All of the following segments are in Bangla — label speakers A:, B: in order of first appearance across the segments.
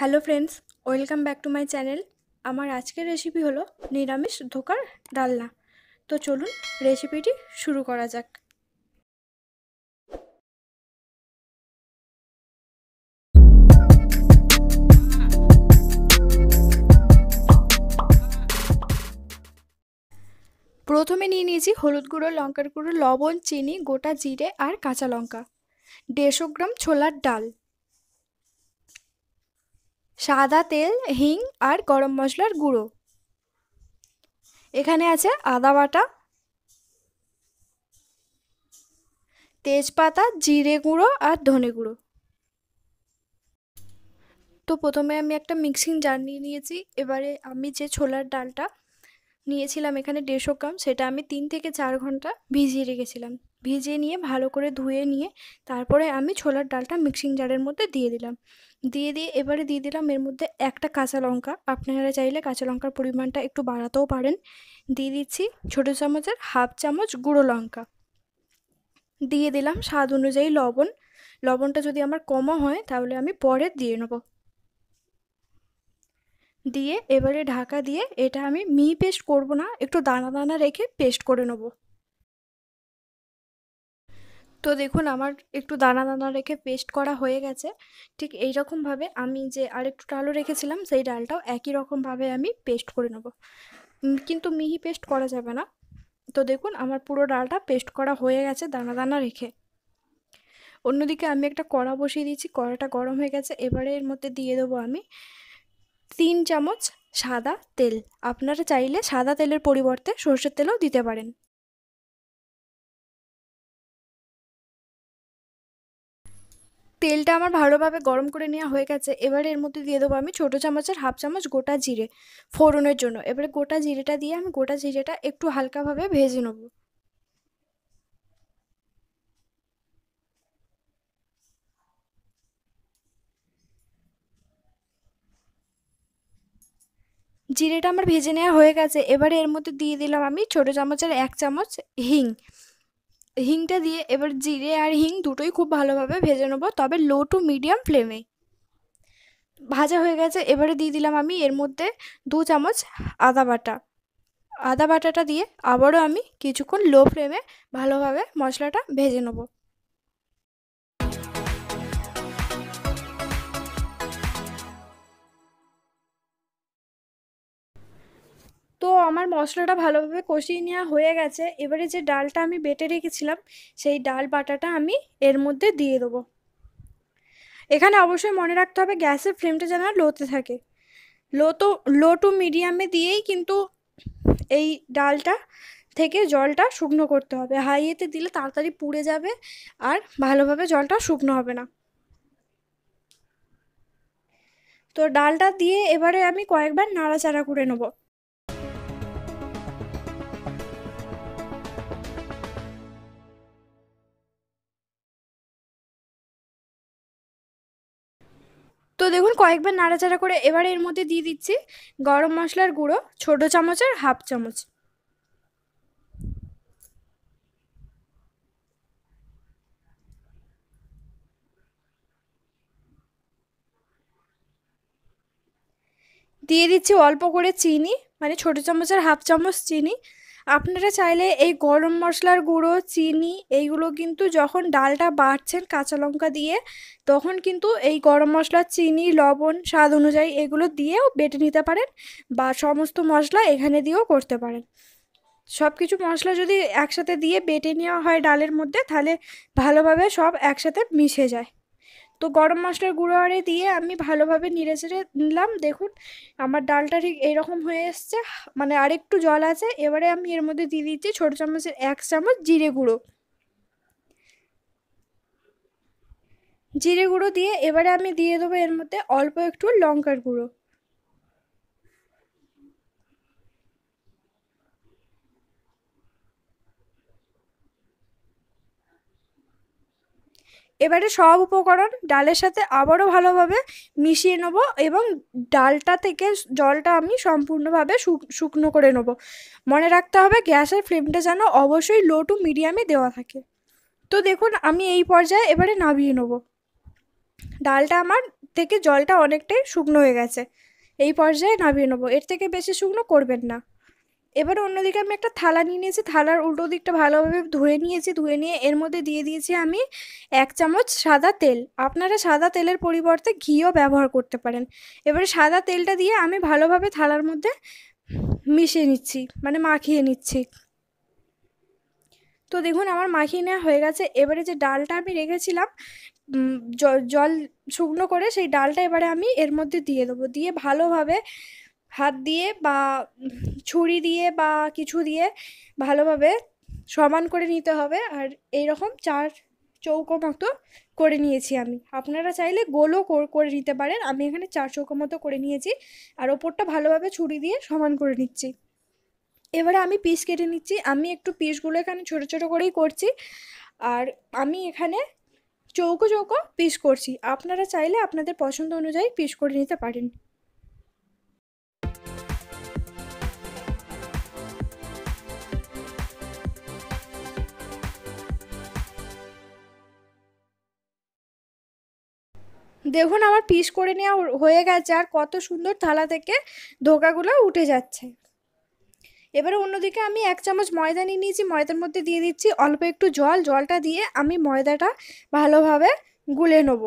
A: hello friends welcome back to my channel আমার আজকের রেসিপি হলো নিরামিষ ধোকার ডালনা তো চলুন রেসিপিটি শুরু করা যাক প্রথমে নিয়ে নিয়েছি হলুদ গুঁড়ো লঙ্কার গুঁড়ো লবণ চিনি গোটা জিরে আর কাঁচা লঙ্কা দেড়শো গ্রাম ছোলার ডাল সাদা তেল হিং আর গরম মশলার গুঁড়ো এখানে আছে আদা বাটা তেজপাতা জিরে গুঁড়ো আর ধনে গুঁড়ো তো প্রথমে আমি একটা মিক্সিং জার নিয়ে নিয়েছি এবারে আমি যে ছোলার ডালটা নিয়েছিলাম এখানে দেড়শো গ্রাম সেটা আমি তিন থেকে চার ঘন্টা ভিজিয়ে রেখেছিলাম ভিজিয়ে নিয়ে ভালো করে ধুয়ে নিয়ে তারপরে আমি ছোলার ডালটা মিক্সিং জারের মধ্যে দিয়ে দিলাম দিয়ে দিয়ে এবারে দিয়ে দিলাম এর মধ্যে একটা কাঁচা লঙ্কা আপনারা চাইলে কাঁচা লঙ্কার পরিমাণটা একটু বাড়াতেও পারেন দিয়ে দিচ্ছি ছোটো চামচের হাফ চামচ গুঁড়ো লঙ্কা দিয়ে দিলাম স্বাদ অনুযায়ী লবণ লবণটা যদি আমার কমও হয় তাহলে আমি পরে দিয়ে নেব দিয়ে এবারে ঢাকা দিয়ে এটা আমি মি পেস্ট করব না একটু দানা দানা রেখে পেস্ট করে নেবো তো দেখুন আমার একটু দানা দানা রেখে পেস্ট করা হয়ে গেছে ঠিক এই রকমভাবে আমি যে আরেকটু ডালও রেখেছিলাম সেই ডালটাও একই রকমভাবে আমি পেস্ট করে নেব কিন্তু মিহি পেস্ট করা যাবে না তো দেখুন আমার পুরো ডালটা পেস্ট করা হয়ে গেছে দানা দানা রেখে অন্যদিকে আমি একটা কড়া বসিয়ে দিয়েছি কড়াটা গরম হয়ে গেছে এবারে এর মধ্যে দিয়ে দেবো আমি তিন চামচ সাদা তেল আপনারা চাইলে সাদা তেলের পরিবর্তে সর্ষের তেলও দিতে পারেন তেলটা আমার ভালোভাবে গরম করে নেওয়া হয়ে গেছে এবারে এর মধ্যে দিয়ে দেবো আমি ছোটো চামচের হাফ চামচ গোটা জিরে ফোড়নের জন্য এবারে গোটা জিরেটা দিয়ে আমি গোটা জিরেটা একটু হালকাভাবে ভেজে নেবো জিরেটা আমার ভেজে নেওয়া হয়ে গেছে এবারে এর মধ্যে দিয়ে দিলাম আমি ছোটো চামচের এক চামচ হিং হিংটা দিয়ে এবার জিরে আর হিং দুটোই খুব ভালোভাবে ভেজে নেবো তবে লো টু মিডিয়াম ফ্লেমে ভাজা হয়ে গেছে এবারে দিয়ে দিলাম আমি এর মধ্যে দু চামচ আদা বাটা আদা বাটাটা দিয়ে আবারও আমি কিছুক্ষণ লো ফ্লেমে ভালোভাবে মশলাটা ভেজে নেবো তো আমার মশলাটা ভালোভাবে কষিয়ে নেওয়া হয়ে গেছে এবারে যে ডালটা আমি বেটে রেখেছিলাম সেই ডাল বাটাটা আমি এর মধ্যে দিয়ে দেবো এখানে অবশ্যই মনে রাখতে হবে গ্যাসের ফ্লেমটা যেন লোতে থাকে লো তো লো টু মিডিয়ামে দিয়েই কিন্তু এই ডালটা থেকে জলটা শুকনো করতে হবে হাইয়েতে দিলে তাড়াতাড়ি পুড়ে যাবে আর ভালোভাবে জলটা শুকনো হবে না তো ডালটা দিয়ে এবারে আমি কয়েকবার নাড়াচাড়া করে নেবো তো দেখুন কয়েকবার নাড়াচাড়া করে এবার এর মধ্যে দিয়ে দিচ্ছি গরম মশলার গুঁড়ো ছোটো আর হাফ চামচ দিয়ে দিচ্ছি অল্প করে চিনি মানে ছোটো চামচের হাফ চামচ চিনি আপনারা চাইলে এই গরম মশলার গুঁড়ো চিনি এইগুলো কিন্তু যখন ডালটা বাড়ছেন কাঁচা লঙ্কা দিয়ে তখন কিন্তু এই গরম মশলা চিনি লবণ স্বাদ অনুযায়ী এগুলো দিয়েও বেটে নিতে পারেন বা সমস্ত মশলা এখানে দিয়েও করতে পারেন সব কিছু মশলা যদি একসাথে দিয়ে বেটে নেওয়া হয় ডালের মধ্যে তাহলে ভালোভাবে সব একসাথে মিশে যায় তো গরম মশলার গুঁড়ো আরে দিয়ে আমি ভালোভাবে নেড়ে চেড়ে নিলাম দেখুন আমার ডালটা ঠিক এইরকম হয়ে এসছে মানে আরেকটু জল আছে এবারে আমি এর মধ্যে দিয়ে দিচ্ছি ছোটো চামচের এক চামচ জিরে গুঁড়ো জিরে গুঁড়ো দিয়ে এবারে আমি দিয়ে দেবো এর মধ্যে অল্প একটু লঙ্কার গুঁড়ো এবারে সব উপকরণ ডালের সাথে আবারও ভালোভাবে মিশিয়ে নেবো এবং ডালটা থেকে জলটা আমি সম্পূর্ণভাবে শুকনো করে নেব মনে রাখতে হবে গ্যাসের ফ্লেমটা যেন অবশ্যই লো টু মিডিয়ামে দেওয়া থাকে তো দেখুন আমি এই পর্যায়ে এবারে নামিয়ে নেব ডালটা আমার থেকে জলটা অনেকটাই শুকনো হয়ে গেছে এই পর্যায়ে নামিয়ে নেবো এর থেকে বেশি শুকনো করবেন না এবার অন্যদিকে আমি একটা থালা নিয়ে নিয়েছি থালার উল্টো দিকটা ভালোভাবে ধুয়ে নিয়েছি ধুয়ে নিয়ে এর মধ্যে দিয়ে দিয়েছি আমি এক চামচ সাদা তেল আপনারা সাদা তেলের পরিবর্তে ঘিও ব্যবহার করতে পারেন এবারে সাদা তেলটা দিয়ে আমি ভালোভাবে থালার মধ্যে মিশিয়ে নিচ্ছি মানে মাখিয়ে নিচ্ছি তো দেখুন আমার মাখিয়ে নেওয়া হয়ে গেছে এবারে যে ডালটা আমি রেখেছিলাম জল শুকনো করে সেই ডালটা এবারে আমি এর মধ্যে দিয়ে দেবো দিয়ে ভালোভাবে হাত দিয়ে বা ছুরি দিয়ে বা কিছু দিয়ে ভালোভাবে সমান করে নিতে হবে আর এই রকম চার চৌকো মতো করে নিয়েছি আমি আপনারা চাইলে গোলও করে নিতে পারেন আমি এখানে চার চৌকো মতো করে নিয়েছি আর ওপরটা ভালোভাবে ছুরি দিয়ে সমান করে নিচ্ছি এবারে আমি পিস কেটে নিচ্ছি আমি একটু পিসগুলো এখানে ছোটো ছোটো করেই করছি আর আমি এখানে চৌকো চৌকো পিস করছি আপনারা চাইলে আপনাদের পছন্দ অনুযায়ী পিস করে নিতে পারেন দেখুন আমার পিস করে নেওয়া হয়ে গেছে আর কত সুন্দর থালা থেকে ধোকাগুলো উঠে যাচ্ছে এবারে অন্যদিকে আমি এক চামচ ময়দা নিয়ে নিয়েছি ময়দার মধ্যে দিয়ে দিচ্ছি অল্প একটু জল জলটা দিয়ে আমি ময়দাটা ভালোভাবে গুলে নেব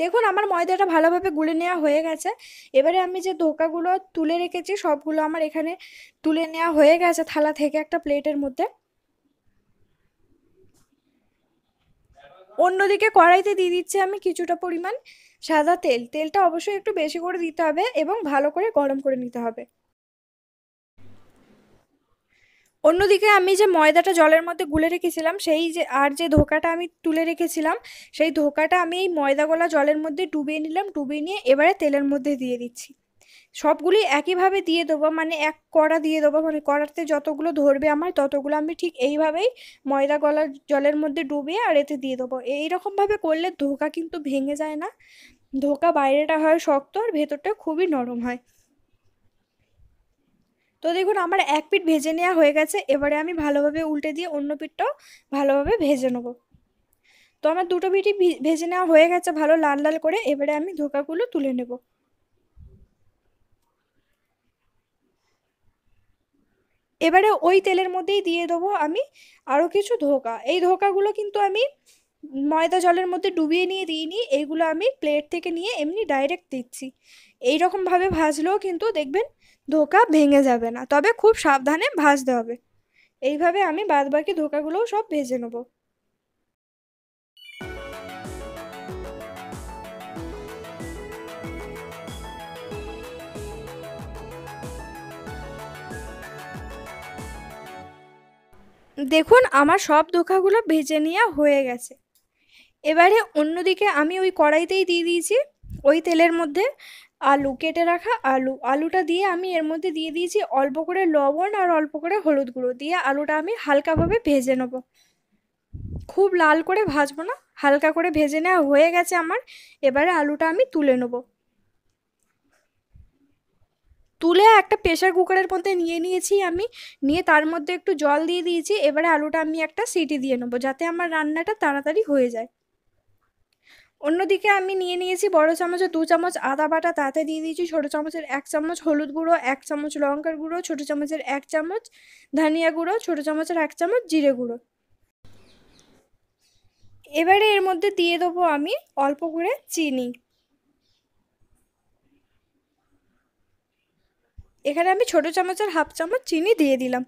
A: দেখুন আমার ময়দাটা ভালোভাবে গুলে নেওয়া হয়ে গেছে এবারে আমি যে ধোকাগুলো তুলে রেখেছি সবগুলো আমার এখানে তুলে নেওয়া হয়ে গেছে থালা থেকে একটা প্লেটের মধ্যে অন্যদিকে কড়াইতে দিয়ে দিচ্ছি আমি কিছুটা পরিমাণ সাদা তেল তেলটা অবশ্যই একটু বেশি করে দিতে হবে এবং ভালো করে গরম করে নিতে হবে অন্যদিকে আমি যে ময়দাটা জলের মধ্যে গুলে রেখেছিলাম সেই যে আর যে ধোকাটা আমি তুলে রেখেছিলাম সেই ধোকাটা আমি এই ময়দাগোলা জলের মধ্যে ডুবিয়ে নিলাম ডুবিয়ে নিয়ে এবারে তেলের মধ্যে দিয়ে দিচ্ছি সবগুলি একইভাবে দিয়ে দেবো মানে এক কড়া দিয়ে দেবো মানে কড়াতে যতগুলো ধরবে আমার ততগুলো আমি ঠিক এইভাবেই ময়দা গলার জলের মধ্যে ডুবিয়ে আর এতে দিয়ে দেবো এইরকমভাবে করলে ধোকা কিন্তু ভেঙে যায় না ধোকা বাইরেটা হয় শক্ত আর ভেতরটা খুবই নরম হয় তো দেখুন আমার এক পিঠ ভেজে নেওয়া হয়ে গেছে এবারে আমি ভালোভাবে উল্টে দিয়ে অন্য পিঠটাও ভালোভাবে ভেজে নেবো তো আমার দুটো পিঠই ভেজে নেওয়া হয়ে গেছে ভালো লাল লাল করে এবারে আমি ধোকাগুলো তুলে নেবো এবারে ওই তেলের মধ্যেই দিয়ে দেবো আমি আরও কিছু ধোকা এই ধোকাগুলো কিন্তু আমি ময়দা জলের মধ্যে ডুবিয়ে নিয়ে দিইনি এইগুলো আমি প্লেট থেকে নিয়ে এমনি ডাইরেক্ট দিচ্ছি এই ভাজলেও কিন্তু দেখবেন ধোকা ভেঙে যাবে না তবে খুব সাবধানে ভাজতে হবে এইভাবে আমি বাদবাকি ধোকাগুলোও সব ভেজে নেবো দেখুন আমার সব ধোকাগুলো ভেজে নেওয়া হয়ে গেছে এবারে অন্যদিকে আমি ওই কড়াইতেই দিয়ে দিয়েছি ওই তেলের মধ্যে আলু কেটে রাখা আলু আলুটা দিয়ে আমি এর মধ্যে দিয়ে দিয়েছি অল্প করে লবণ আর অল্প করে হলুদ গুঁড়ো দিয়ে আলুটা আমি হালকাভাবে ভেজে নেব খুব লাল করে ভাজবো না হালকা করে ভেজে নেওয়া হয়ে গেছে আমার এবারে আলুটা আমি তুলে নেবো তুলে একটা প্রেশার কুকারের মধ্যে নিয়ে নিয়েছি আমি নিয়ে তার মধ্যে একটু জল দিয়ে দিয়েছি এবারে আলুটা আমি একটা সিটি দিয়ে নেবো যাতে আমার রান্নাটা তাড়াতাড়ি হয়ে যায় অন্যদিকে আমি নিয়ে নিয়েছি বড় চামচে দু চামচ আদা বাটা তাতে দিয়ে দিয়েছি ছোটো চামচের এক চামচ হলুদ গুঁড়ো এক চামচ লঙ্কার গুঁড়ো ছোটো চামচের এক চামচ ধনিয়া গুঁড়ো ছোটো চামচের এক চামচ জিরে গুঁড়ো এবারে এর মধ্যে দিয়ে দেবো আমি অল্প করে চিনি এখানে আমি ছোটো চামচের হাফ চামচ চিনি দিয়ে দিলাম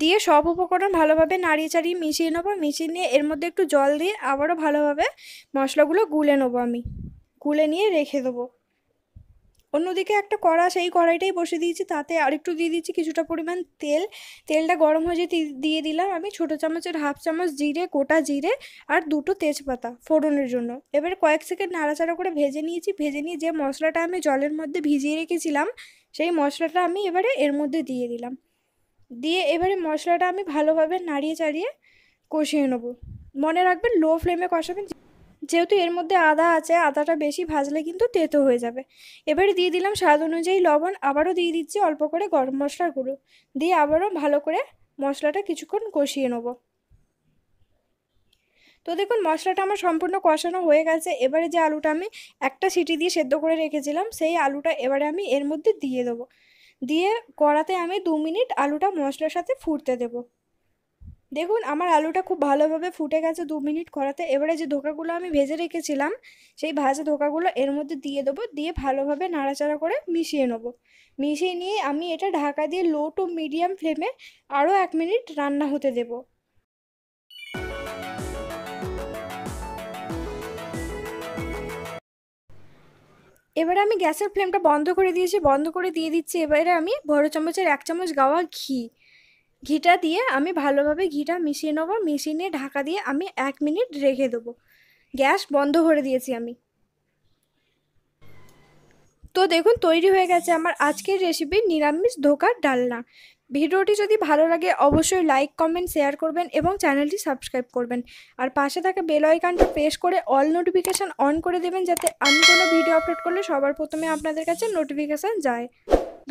A: দিয়ে সব উপকরণ ভালোভাবে নাড়িয়ে চাড়িয়ে মিশিয়ে নেবো মিশিয়ে নিয়ে এর মধ্যে একটু জল দিয়ে আবারও ভালোভাবে মশলাগুলো গুলে নেবো আমি গুলে নিয়ে রেখে দেবো অন্যদিকে একটা কড়া সেই কড়াইটাই বসে দিয়েছি তাতে আরেকটু দিয়ে দিচ্ছি কিছুটা পরিমাণ তেল তেলটা গরম হয়ে দিয়ে দিলাম আমি ছোটো চামচের হাফ চামচ জিরে গোটা জিরে আর দুটো তেজপাতা ফোড়নের জন্য এবার কয়েক সেকেন্ড নাড়াচাড়া করে ভেজে নিয়েছি ভেজে নিয়ে যে মশলাটা আমি জলের মধ্যে ভিজিয়ে রেখেছিলাম সেই মশলাটা আমি এবারে এর মধ্যে দিয়ে দিলাম দিয়ে এবারে মশলাটা আমি ভালোভাবে নাড়িয়ে চাড়িয়ে কষিয়ে নেব মনে রাখবেন লো ফ্লেমে কষাবেন যেহেতু এর মধ্যে আদা আছে আদাটা বেশি ভাজলে কিন্তু তেতো হয়ে যাবে এবারে দিয়ে দিলাম স্বাদ অনুযায়ী লবণ আবারও দিয়ে দিচ্ছি অল্প করে গরম মশলার গুঁড়ো দিয়ে আবারও ভালো করে মশলাটা কিছুক্ষণ কষিয়ে নেবো তো দেখুন মশলাটা আমার সম্পূর্ণ কষানো হয়ে গেছে এবারে যে আলুটা আমি একটা সিটি দিয়ে সেদ্ধ করে রেখেছিলাম সেই আলুটা এবারে আমি এর মধ্যে দিয়ে দেবো দিয়ে কড়াতে আমি দু মিনিট আলুটা মশলার সাথে ফুটতে দেব দেখুন আমার আলুটা খুব ভালোভাবে ফুটে গেছে দু মিনিট করাতে এবারে যে ধোকাগুলো আমি ভেজে রেখেছিলাম সেই ভাজা ধোকাগুলো এর মধ্যে দিয়ে দেবো দিয়ে ভালোভাবে নাড়াচাড়া করে মিশিয়ে নেব মিশিয়ে নিয়ে আমি এটা ঢাকা দিয়ে লো টু মিডিয়াম ফ্লেমে আরও এক মিনিট রান্না হতে দেবো এবারে আমি গ্যাসের ফ্লেমটা বন্ধ করে দিয়েছি বন্ধ করে দিয়ে দিচ্ছি এবারে আমি বড় চামচের এক চামচ গাওয়া ঘি ঘিটা দিয়ে আমি ভালোভাবে ঘিটা মিশিয়ে নেবো মিশিয়ে নিয়ে ঢাকা দিয়ে আমি এক মিনিট রেখে দেবো গ্যাস বন্ধ করে দিয়েছি আমি তো দেখুন তৈরি হয়ে গেছে আমার আজকের রেসিপি নিরামিষ ধোকার ডালনা ভিডিওটি যদি ভালো লাগে অবশ্যই লাইক কমেন্ট শেয়ার করবেন এবং চ্যানেলটি সাবস্ক্রাইব করবেন আর পাশে থাকা বেল আইকানটি প্রেস করে অল নোটিফিকেশান অন করে দেবেন যাতে আমি কোনো ভিডিও আপলোড করলে সবার প্রথমে আপনাদের কাছে নোটিফিকেশান যায়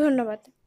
A: ধন্যবাদ